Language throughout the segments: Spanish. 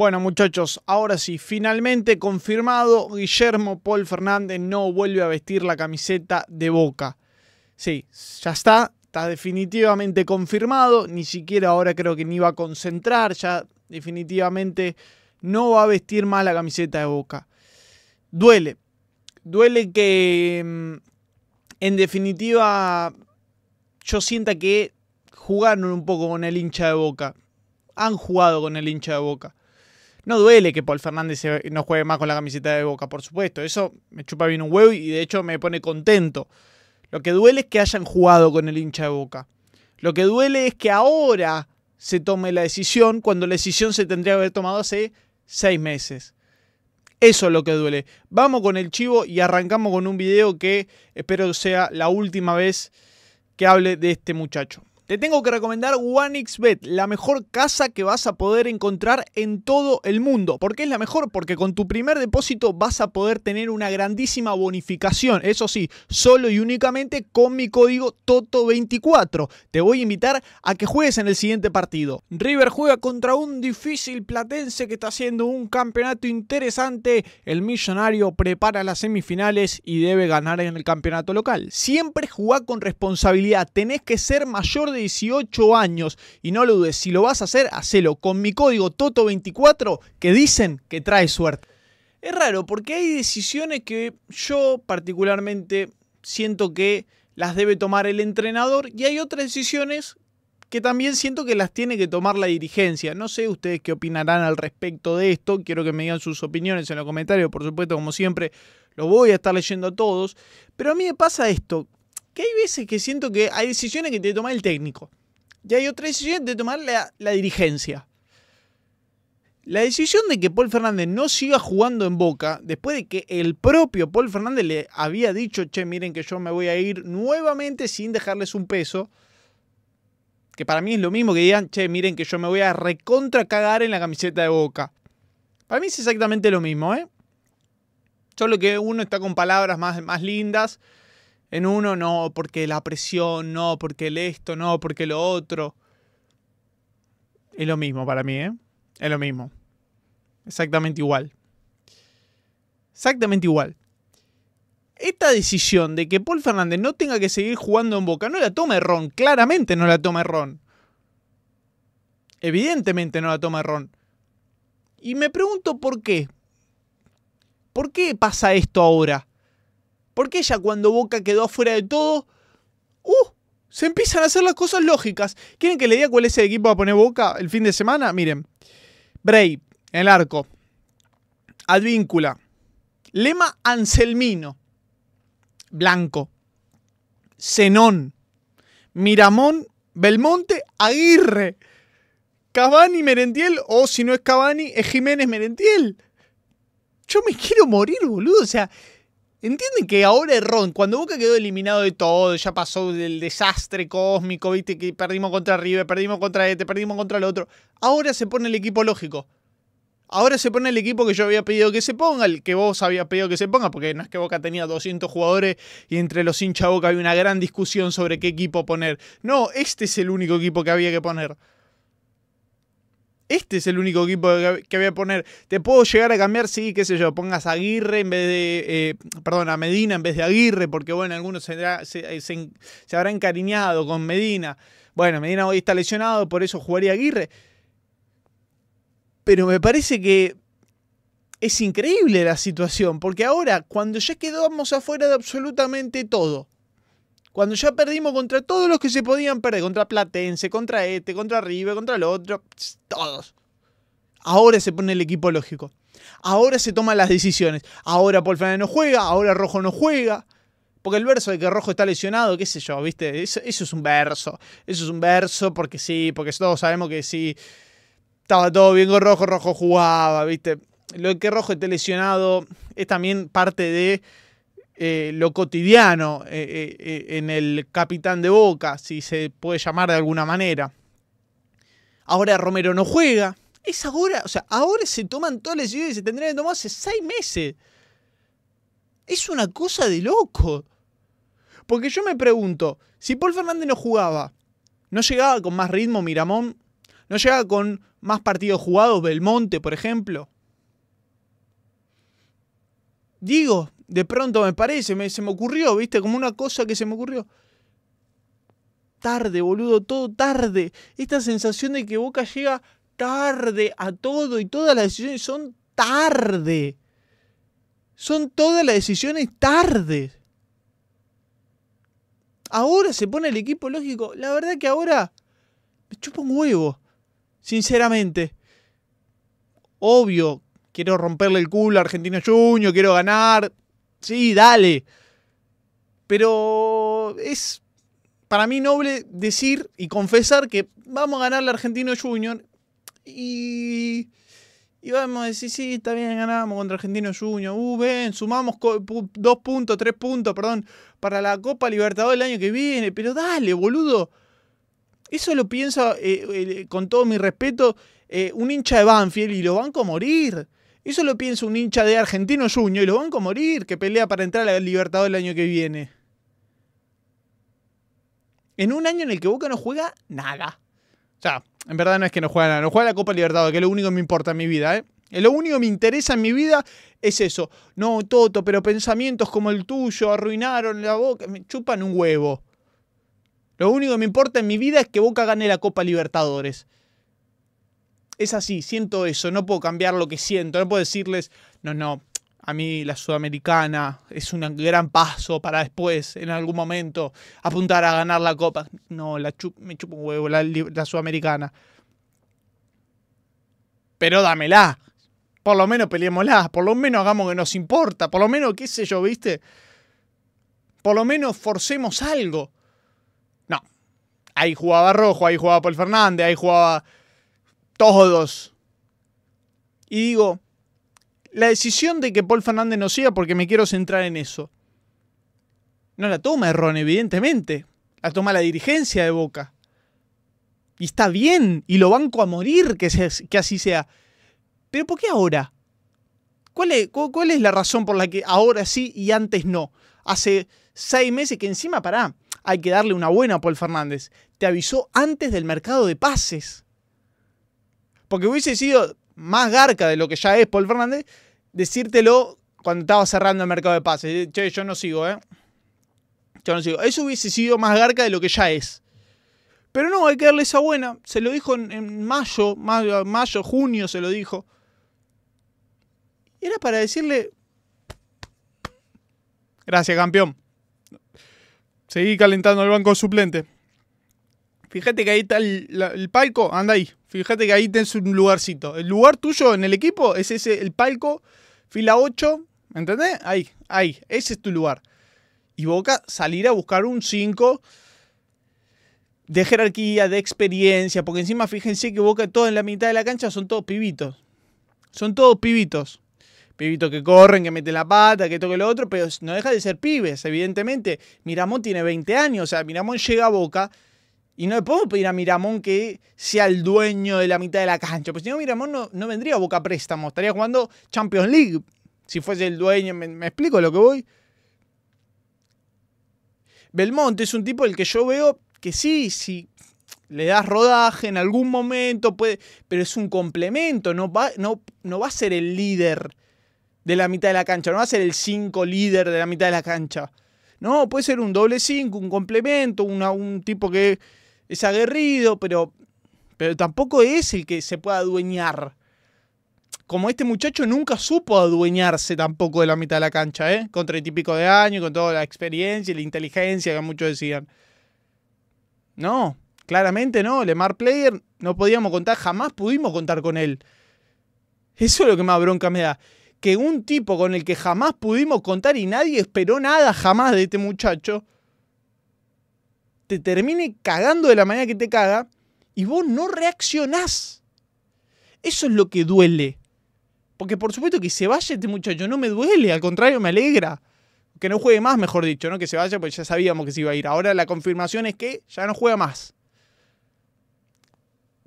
Bueno, muchachos, ahora sí, finalmente confirmado, Guillermo Paul Fernández no vuelve a vestir la camiseta de Boca. Sí, ya está, está definitivamente confirmado, ni siquiera ahora creo que ni va a concentrar, ya definitivamente no va a vestir más la camiseta de Boca. Duele, duele que mm, en definitiva yo sienta que jugaron un poco con el hincha de Boca, han jugado con el hincha de Boca. No duele que Paul Fernández no juegue más con la camiseta de Boca, por supuesto. Eso me chupa bien un huevo y de hecho me pone contento. Lo que duele es que hayan jugado con el hincha de Boca. Lo que duele es que ahora se tome la decisión cuando la decisión se tendría que haber tomado hace seis meses. Eso es lo que duele. Vamos con el chivo y arrancamos con un video que espero sea la última vez que hable de este muchacho. Te tengo que recomendar OneXBet, la mejor casa que vas a poder encontrar en todo el mundo. ¿Por qué es la mejor? Porque con tu primer depósito vas a poder tener una grandísima bonificación. Eso sí, solo y únicamente con mi código TOTO24. Te voy a invitar a que juegues en el siguiente partido. River juega contra un difícil platense que está haciendo un campeonato interesante. El millonario prepara las semifinales y debe ganar en el campeonato local. Siempre juega con responsabilidad. Tenés que ser mayor de 18 años y no lo dudes, si lo vas a hacer, hacelo con mi código TOTO24 que dicen que trae suerte. Es raro porque hay decisiones que yo particularmente siento que las debe tomar el entrenador y hay otras decisiones que también siento que las tiene que tomar la dirigencia. No sé ustedes qué opinarán al respecto de esto. Quiero que me digan sus opiniones en los comentarios, por supuesto, como siempre, lo voy a estar leyendo a todos. Pero a mí me pasa esto que hay veces que siento que hay decisiones que te toma el técnico y hay otras decisiones de tomar la, dirigencia. La decisión de que Paul Fernández no siga jugando en Boca, después de que el propio Paul Fernández le había dicho, che, miren que yo me voy a ir nuevamente sin dejarles un peso, que para mí es lo mismo que digan, che, miren que yo me voy a recontra cagar en la camiseta de Boca. Para mí es exactamente lo mismo, ¿eh? Solo que uno está con palabras más, más lindas en uno no, porque la presión, no, porque el esto, no, porque lo otro. Es lo mismo para mí, ¿eh? Es lo mismo. Exactamente igual. Exactamente igual. Esta decisión de que Paul Fernández no tenga que seguir jugando en Boca no la toma Ron, Claramente no la toma Ron, Evidentemente no la toma Ron, Y me pregunto por qué. ¿Por qué pasa esto ahora? Porque ella cuando Boca quedó afuera de todo, ¡uh! Se empiezan a hacer las cosas lógicas. ¿Quieren que le diga cuál es el equipo a poner Boca el fin de semana? Miren. Bray, en el arco. Advíncula. Lema Anselmino. Blanco. Zenón. Miramón. Belmonte. Aguirre. Cavani Merentiel. O si no es Cavani, es Jiménez Merentiel. Yo me quiero morir, boludo. O sea, Entienden que ahora es Ron, cuando Boca quedó eliminado de todo, ya pasó el desastre cósmico, viste que perdimos contra River, perdimos contra este, perdimos contra el otro. Ahora se pone el equipo lógico. Ahora se pone el equipo que yo había pedido que se ponga, el que vos habías pedido que se ponga, porque no es que Boca tenía 200 jugadores y entre los hinchas Boca había una gran discusión sobre qué equipo poner. No, este es el único equipo que había que poner. Este es el único equipo que voy a poner. Te puedo llegar a cambiar, sí, qué sé yo, pongas Aguirre en vez de. Eh, perdón, a Medina en vez de Aguirre, porque bueno, algunos se, habrán eh, encariñado con Medina. Bueno, Medina hoy está lesionado, por eso jugaría Aguirre. Pero me parece que es increíble la situación, porque ahora, cuando ya quedamos afuera de absolutamente todo, cuando ya perdimos contra todos los que se podían perder, contra Platense, contra este, contra River, contra el otro, todos. Ahora se pone el equipo lógico. Ahora se toman las decisiones. Ahora Paul Fernández no juega, ahora Rojo no juega. Porque el verso de que Rojo está lesionado, qué sé yo, ¿viste? Eso, es un verso. Eso es un verso porque sí, porque todos sabemos que sí. Estaba todo bien con Rojo, Rojo jugaba, ¿viste? Lo de que Rojo esté lesionado es también parte de eh, lo cotidiano eh, eh, en el capitán de Boca, si se puede llamar de alguna manera. Ahora Romero no juega. Es ahora, o sea, ahora se toman todas las decisiones y se tendrían que tomar hace seis meses. Es una cosa de loco. Porque yo me pregunto, si Paul Fernández no jugaba, ¿no llegaba con más ritmo Miramón? ¿No llegaba con más partidos jugados Belmonte, por ejemplo? Digo, de pronto me parece, se me ocurrió, ¿viste? Como una cosa que se me ocurrió. Tarde, boludo, todo tarde. Esta sensación de que Boca llega tarde a todo y todas las decisiones son tarde. Son todas las decisiones tarde. Ahora se pone el equipo lógico. La verdad que ahora me chupo un huevo. Sinceramente. Obvio, quiero romperle el culo a Argentina Junior, quiero ganar sí, dale. Pero es para mí noble decir y confesar que vamos a ganar al Argentino Junior y, y vamos a decir, sí, está bien, ganamos contra Argentino Junior. Uh, ven, sumamos dos puntos, tres puntos, perdón, para la Copa Libertadores el año que viene. Pero dale, boludo. Eso lo piensa, eh, con todo mi respeto, eh, un hincha de Banfield y lo van a morir. Eso lo piensa un hincha de Argentino Junior y lo banco a morir que pelea para entrar al Libertador el año que viene. En un año en el que Boca no juega nada. O sea, en verdad no es que no juega nada, no juega la Copa Libertadores, que es lo único que me importa en mi vida, ¿eh? Lo único que me interesa en mi vida es eso. No, Toto, pero pensamientos como el tuyo arruinaron la boca. Me chupan un huevo. Lo único que me importa en mi vida es que Boca gane la Copa Libertadores es así, siento eso, no puedo cambiar lo que siento, no puedo decirles, no, no, a mí la sudamericana es un gran paso para después, en algún momento, apuntar a ganar la copa. No, la me chupo un huevo, la, la sudamericana. Pero dámela. Por lo menos peleémosla, por lo menos hagamos que nos importa, por lo menos, qué sé yo, ¿viste? Por lo menos forcemos algo. No. Ahí jugaba Rojo, ahí jugaba Paul Fernández, ahí jugaba todos. Y digo, la decisión de que Paul Fernández no siga, porque me quiero centrar en eso, no la toma Errón, evidentemente. La toma la dirigencia de Boca. Y está bien, y lo banco a morir que, que así sea. Pero ¿por qué ahora? ¿Cuál es, ¿Cuál es, la razón por la que ahora sí y antes no? Hace seis meses que encima, pará, hay que darle una buena a Paul Fernández. Te avisó antes del mercado de pases. Porque hubiese sido más garca de lo que ya es Paul Fernández decírtelo cuando estaba cerrando el mercado de pases. Che, yo no sigo, ¿eh? Yo no sigo. Eso hubiese sido más garca de lo que ya es. Pero no, hay que darle esa buena. Se lo dijo en, mayo, mayo, junio se lo dijo. Era para decirle, Gracias, campeón. Seguí calentando el banco suplente. Fíjate que ahí está el, el palco, anda ahí. Fíjate que ahí tenés un lugarcito. El lugar tuyo en el equipo es ese, el palco, fila 8, ¿entendés? Ahí, ahí, ese es tu lugar. Y Boca salir a buscar un 5 de jerarquía, de experiencia, porque encima fíjense que Boca todo en la mitad de la cancha son todos pibitos. Son todos pibitos. Pibitos que corren, que meten la pata, que toque lo otro, pero no deja de ser pibes, evidentemente. Miramón tiene 20 años, o sea, Miramón llega a Boca y no le podemos pedir a Miramón que sea el dueño de la mitad de la cancha. Porque si no, Miramón no, vendría a Boca Préstamo. Estaría jugando Champions League. Si fuese el dueño, ¿me, explico lo que voy? Belmonte es un tipo el que yo veo que sí, si le das rodaje en algún momento, puede, pero es un complemento, no va, no, no va a ser el líder de la mitad de la cancha, no va a ser el 5 líder de la mitad de la cancha. No, puede ser un doble 5, un complemento, una, un tipo que es aguerrido, pero, pero tampoco es el que se pueda adueñar. Como este muchacho nunca supo adueñarse tampoco de la mitad de la cancha, ¿eh? Contra el y pico de años, con toda la experiencia y la inteligencia que muchos decían. No, claramente no. Lemar Player no podíamos contar, jamás pudimos contar con él. Eso es lo que más bronca me da. Que un tipo con el que jamás pudimos contar y nadie esperó nada jamás de este muchacho, te termine cagando de la manera que te caga y vos no reaccionás. Eso es lo que duele. Porque por supuesto que se vaya este muchacho no me duele, al contrario me alegra. Que no juegue más, mejor dicho, ¿no? Que se vaya, pues ya sabíamos que se iba a ir. Ahora la confirmación es que ya no juega más.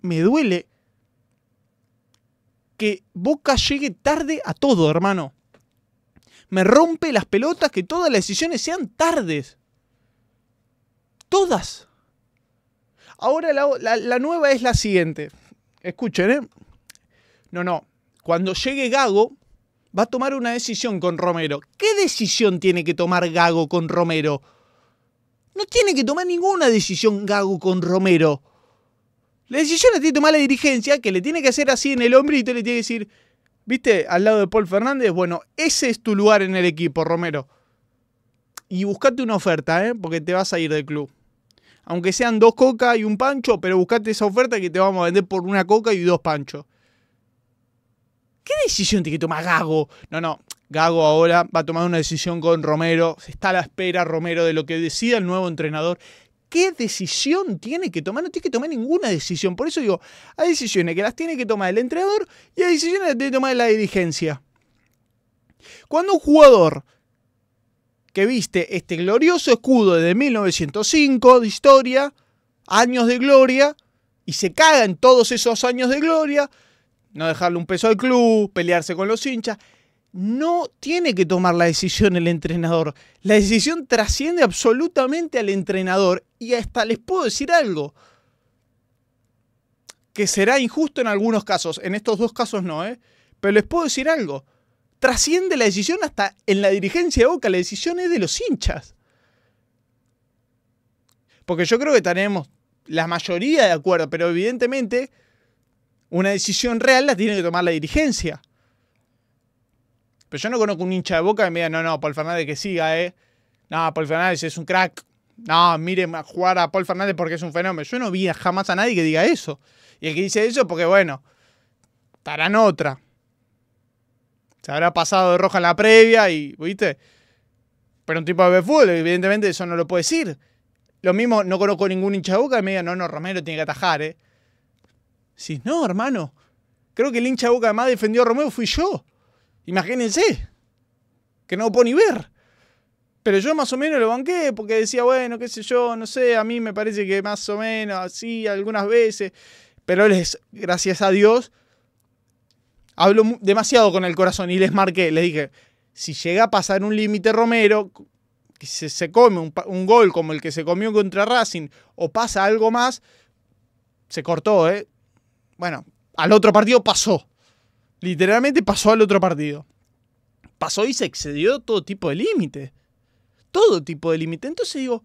Me duele que Boca llegue tarde a todo, hermano. Me rompe las pelotas que todas las decisiones sean tardes. Todas. Ahora la, nueva es la siguiente. Escuchen, ¿eh? No, no. Cuando llegue Gago, va a tomar una decisión con Romero. ¿Qué decisión tiene que tomar Gago con Romero? No tiene que tomar ninguna decisión Gago con Romero. La decisión la tiene que tomar la dirigencia, que le tiene que hacer así en el hombrito y le tiene que decir, viste, al lado de Paul Fernández, bueno, ese es tu lugar en el equipo, Romero. Y buscate una oferta, ¿eh? porque te vas a ir del club aunque sean dos coca y un pancho, pero buscate esa oferta que te vamos a vender por una coca y dos panchos. ¿Qué decisión tiene que tomar Gago? No, no, Gago ahora va a tomar una decisión con Romero, se está a la espera Romero de lo que decida el nuevo entrenador. ¿Qué decisión tiene que tomar? No tiene que tomar ninguna decisión. Por eso digo, hay decisiones que las tiene que tomar el entrenador y hay decisiones que tiene que tomar la dirigencia. Cuando un jugador que viste este glorioso escudo de 1905 de historia, años de gloria, y se caga en todos esos años de gloria, no dejarle un peso al club, pelearse con los hinchas. No tiene que tomar la decisión el entrenador. La decisión trasciende absolutamente al entrenador y hasta les puedo decir algo que será injusto en algunos casos, en estos dos casos no, ¿eh? pero les puedo decir algo trasciende la decisión hasta en la dirigencia de Boca, la decisión es de los hinchas. Porque yo creo que tenemos la mayoría de acuerdo, pero evidentemente una decisión real la tiene que tomar la dirigencia. Pero yo no conozco un hincha de Boca que me diga, no, no, Paul Fernández que siga, eh. No, Paul Fernández es un crack. No, mire jugar a Paul Fernández porque es un fenómeno. Yo no vi jamás a nadie que diga eso. Y el que dice eso porque, bueno, estarán otra. Se habrá pasado de roja en la previa y, ¿viste? Pero un tipo de fútbol, evidentemente eso no lo puede decir. Lo mismo, no conozco ningún hincha de boca que me diga, no, no, Romero tiene que atajar, ¿eh? Si no, hermano. Creo que el hincha de boca que más defendió a Romero fui yo. Imagínense. Que no lo puedo ni ver. Pero yo más o menos lo banqué porque decía, bueno, qué sé yo, no sé, a mí me parece que más o menos así algunas veces. Pero les gracias a Dios, Hablo demasiado con el corazón y les marqué, les dije, si llega a pasar un límite Romero, que se, come un, gol como el que se comió contra Racing, o pasa algo más, se cortó, ¿eh? Bueno, al otro partido pasó. Literalmente pasó al otro partido. Pasó y se excedió todo tipo de límite. Todo tipo de límite. Entonces digo,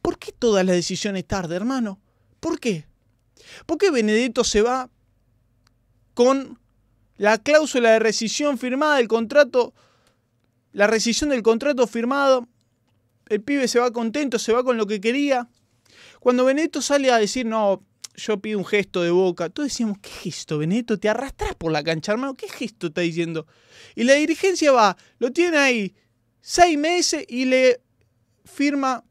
¿por qué todas las decisiones tarde, hermano? ¿Por qué? ¿Por qué Benedetto se va con la cláusula de rescisión firmada del contrato, la rescisión del contrato firmado, el pibe se va contento, se va con lo que quería. Cuando Benedetto sale a decir, no, yo pido un gesto de boca, todos decíamos, ¿qué gesto, Benedetto? Te arrastras por la cancha, hermano, ¿qué gesto está diciendo? Y la dirigencia va, lo tiene ahí seis meses y le firma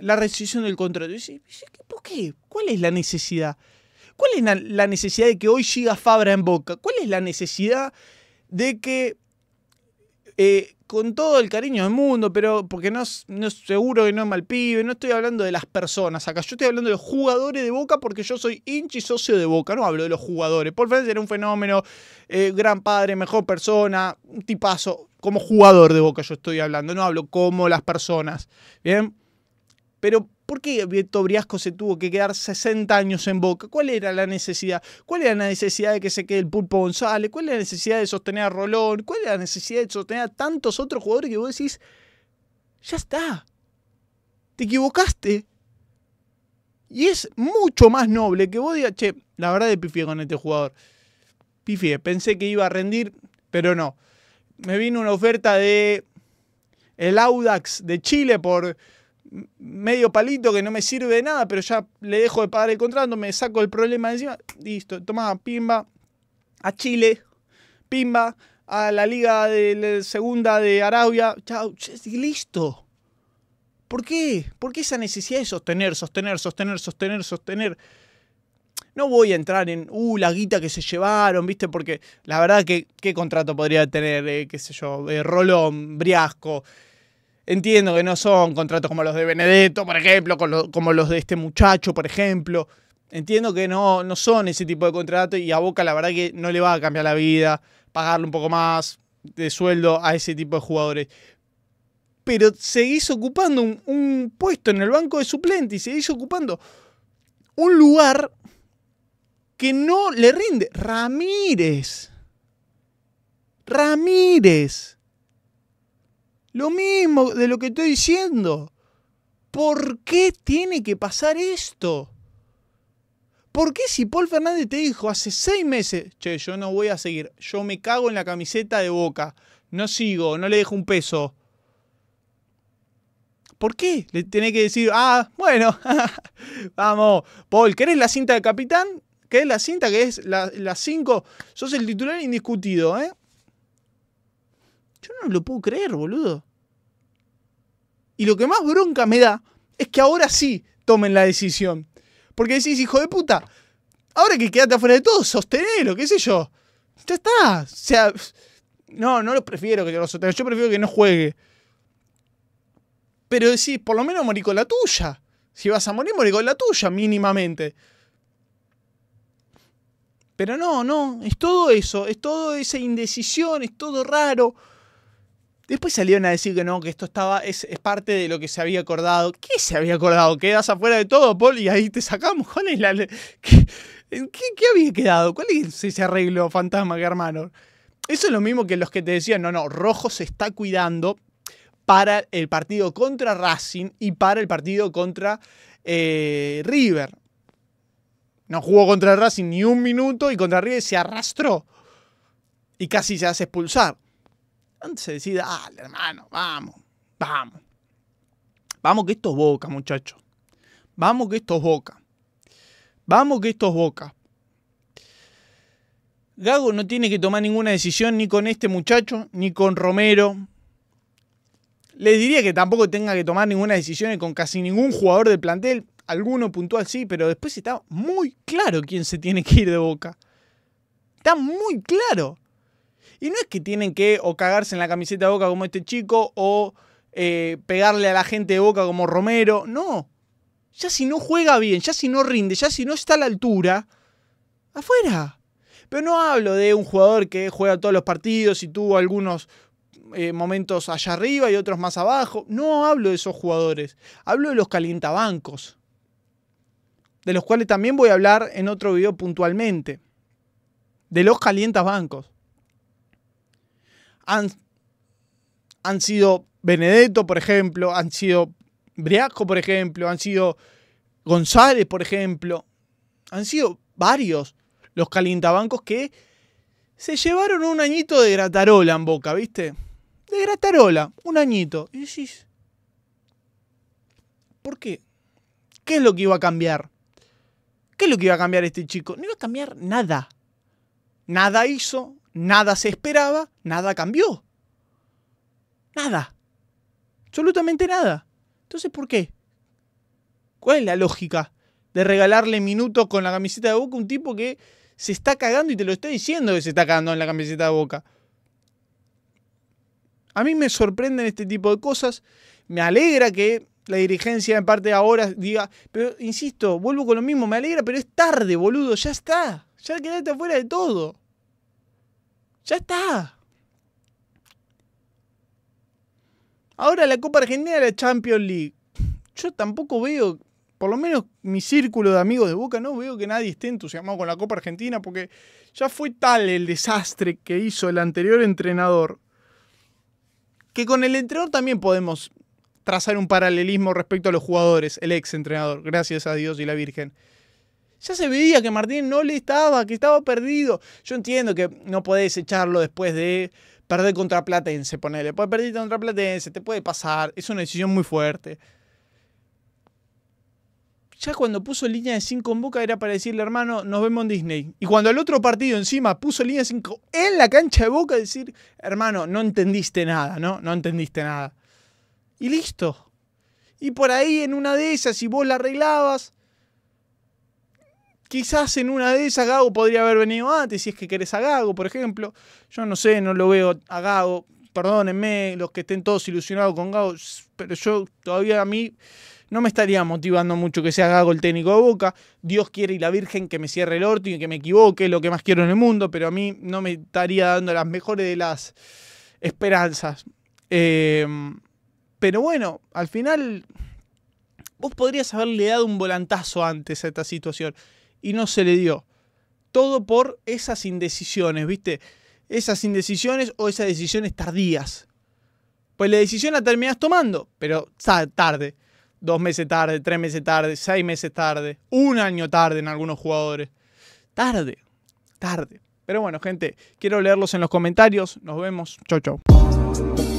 la rescisión del contrato. Y dice, ¿por qué? ¿Cuál es la necesidad? ¿Cuál es la, necesidad de que hoy siga Fabra en Boca? ¿Cuál es la necesidad de que eh, con todo el cariño del mundo, pero porque no, no seguro que no es mal pibe, no estoy hablando de las personas acá, yo estoy hablando de los jugadores de Boca porque yo soy hinchi socio de Boca, no hablo de los jugadores. Paul Fernández era un fenómeno, eh, gran padre, mejor persona, un tipazo, como jugador de Boca yo estoy hablando, no hablo como las personas, ¿bien? Pero ¿Por qué Víctor Briasco se tuvo que quedar 60 años en Boca? ¿Cuál era la necesidad? ¿Cuál era la necesidad de que se quede el Pulpo González? ¿Cuál era la necesidad de sostener a Rolón? ¿Cuál era la necesidad de sostener a tantos otros jugadores que vos decís, ya está, te equivocaste? Y es mucho más noble que vos digas, che, la verdad de pifié con este jugador. Pifié, pensé que iba a rendir, pero no. Me vino una oferta de el Audax de Chile por medio palito que no me sirve de nada, pero ya le dejo de pagar el contrato, me saco el problema de encima, listo, toma pimba a Chile, pimba a la liga de segunda de Arabia, chao, listo. ¿Por qué? ¿Por qué esa necesidad de sostener, sostener, sostener, sostener, sostener? No voy a entrar en, uh, la guita que se llevaron, ¿viste? Porque la verdad que, ¿qué contrato podría tener, eh, qué sé yo, eh, Rolón, Briasco? Entiendo que no son contratos como los de Benedetto, por ejemplo, como los de este muchacho, por ejemplo. Entiendo que no, no son ese tipo de contratos y a Boca la verdad que no le va a cambiar la vida pagarle un poco más de sueldo a ese tipo de jugadores. Pero seguís ocupando un, puesto en el banco de suplentes y seguís ocupando un lugar que no le rinde. Ramírez. Ramírez. Lo mismo de lo que estoy diciendo. ¿Por qué tiene que pasar esto? ¿Por qué si Paul Fernández te dijo hace seis meses, che, yo no voy a seguir, yo me cago en la camiseta de boca, no sigo, no le dejo un peso? ¿Por qué? Le tenés que decir, ah, bueno, vamos, Paul, ¿querés la cinta de capitán? ¿Querés es la cinta? que es las cinco? 5? Sos el titular indiscutido, ¿eh? Yo no lo puedo creer, boludo. Y lo que más bronca me da es que ahora sí tomen la decisión. Porque decís, hijo de puta, ahora que quedate afuera de todo, sostenelo, qué sé yo. Ya está. O sea, no, no lo prefiero que lo sostenga. Yo prefiero que no juegue. Pero decís, por lo menos morí con la tuya. Si vas a morir, morí con la tuya, mínimamente. Pero no, no, es todo eso, es toda esa indecisión, es todo raro. Después salieron a decir que no, que esto estaba, es, parte de lo que se había acordado. ¿Qué se había acordado? ¿Quedas afuera de todo, Paul? Y ahí te sacamos. con ¿Qué, qué, había quedado? ¿Cuál es ese arreglo fantasma que hermano? Eso es lo mismo que los que te decían, no, no, Rojo se está cuidando para el partido contra Racing y para el partido contra eh, River. No jugó contra Racing ni un minuto y contra River se arrastró y casi se hace expulsar. Antes se decide, dale hermano, vamos, vamos. Vamos que esto es boca, muchachos. Vamos que esto es boca. Vamos que esto es boca. Gago no tiene que tomar ninguna decisión ni con este muchacho, ni con Romero. le diría que tampoco tenga que tomar ninguna decisión con casi ningún jugador del plantel. Alguno puntual sí, pero después está muy claro quién se tiene que ir de boca. Está muy claro. Y no es que tienen que o cagarse en la camiseta de boca como este chico o eh, pegarle a la gente de boca como Romero. No. Ya si no juega bien, ya si no rinde, ya si no está a la altura, afuera. Pero no hablo de un jugador que juega todos los partidos y tuvo algunos eh, momentos allá arriba y otros más abajo. No hablo de esos jugadores. Hablo de los calientabancos. De los cuales también voy a hablar en otro video puntualmente. De los calientabancos han, han sido Benedetto, por ejemplo, han sido Briasco, por ejemplo, han sido González, por ejemplo. Han sido varios los calientabancos que se llevaron un añito de gratarola en boca, ¿viste? De gratarola, un añito. Y decís, ¿por qué? ¿Qué es lo que iba a cambiar? ¿Qué es lo que iba a cambiar este chico? No iba a cambiar nada. Nada hizo, nada se esperaba, nada cambió. Nada. Absolutamente nada. Entonces, ¿por qué? ¿Cuál es la lógica de regalarle minutos con la camiseta de boca a un tipo que se está cagando y te lo está diciendo que se está cagando en la camiseta de boca? A mí me sorprenden este tipo de cosas. Me alegra que la dirigencia en parte ahora diga, pero insisto, vuelvo con lo mismo, me alegra, pero es tarde, boludo, ya está. Ya quedaste afuera de todo. Ya está. Ahora la Copa Argentina de la Champions League. Yo tampoco veo, por lo menos mi círculo de amigos de Boca, no veo que nadie esté entusiasmado con la Copa Argentina porque ya fue tal el desastre que hizo el anterior entrenador. Que con el entrenador también podemos trazar un paralelismo respecto a los jugadores, el ex entrenador, gracias a Dios y la Virgen. Ya se veía que Martín no le estaba, que estaba perdido. Yo entiendo que no podés echarlo después de perder contra Platense, ponele. Puedes perder contra Platense, te puede pasar. Es una decisión muy fuerte. Ya cuando puso línea de 5 en Boca era para decirle, hermano, nos vemos en Disney. Y cuando el otro partido encima puso línea de 5 en la cancha de Boca, decir, hermano, no entendiste nada, ¿no? No entendiste nada. Y listo. Y por ahí en una de esas, si vos la arreglabas, quizás en una de esas Gago podría haber venido antes, si es que querés a Gago, por ejemplo. Yo no sé, no lo veo a Gago. Perdónenme los que estén todos ilusionados con Gago, pero yo todavía a mí no me estaría motivando mucho que sea Gago el técnico de Boca. Dios quiere y la Virgen que me cierre el orto y que me equivoque, lo que más quiero en el mundo, pero a mí no me estaría dando las mejores de las esperanzas. Em, pero bueno, al final vos podrías haberle dado un volantazo antes a esta situación y no se le dio. Todo por esas indecisiones, ¿viste? Esas indecisiones o esas decisiones tardías. Pues la decisión la terminas tomando, pero tarde. Dos meses tarde, tres meses tarde, seis meses tarde, un año tarde en algunos jugadores. Tarde, tarde. Pero bueno, gente, quiero leerlos en los comentarios. Nos vemos. Chau, chau.